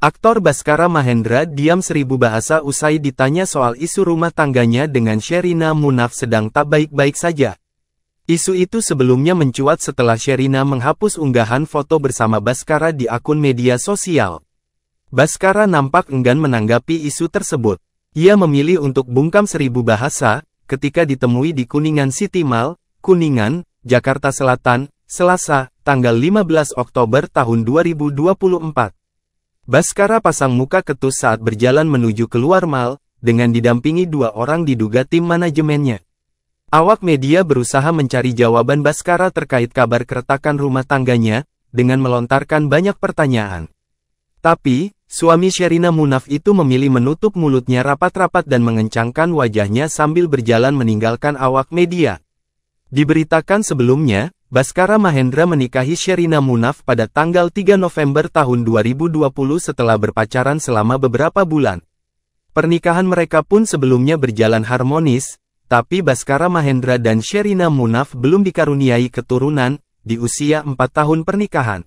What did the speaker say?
Aktor Baskara Mahendra diam seribu bahasa usai ditanya soal isu rumah tangganya dengan Sherina Munaf sedang tak baik-baik saja. Isu itu sebelumnya mencuat setelah Sherina menghapus unggahan foto bersama Baskara di akun media sosial. Baskara nampak enggan menanggapi isu tersebut. Ia memilih untuk bungkam seribu bahasa, ketika ditemui di Kuningan City Mall, Kuningan, Jakarta Selatan, Selasa, tanggal 15 Oktober tahun 2024. Baskara pasang muka ketus saat berjalan menuju keluar mal, dengan didampingi dua orang diduga tim manajemennya. Awak media berusaha mencari jawaban Baskara terkait kabar keretakan rumah tangganya, dengan melontarkan banyak pertanyaan. Tapi, Suami Sherina Munaf itu memilih menutup mulutnya rapat-rapat dan mengencangkan wajahnya sambil berjalan meninggalkan awak media. Diberitakan sebelumnya, Baskara Mahendra menikahi Sherina Munaf pada tanggal 3 November tahun 2020 setelah berpacaran selama beberapa bulan. Pernikahan mereka pun sebelumnya berjalan harmonis, tapi Baskara Mahendra dan Sherina Munaf belum dikaruniai keturunan, di usia 4 tahun pernikahan.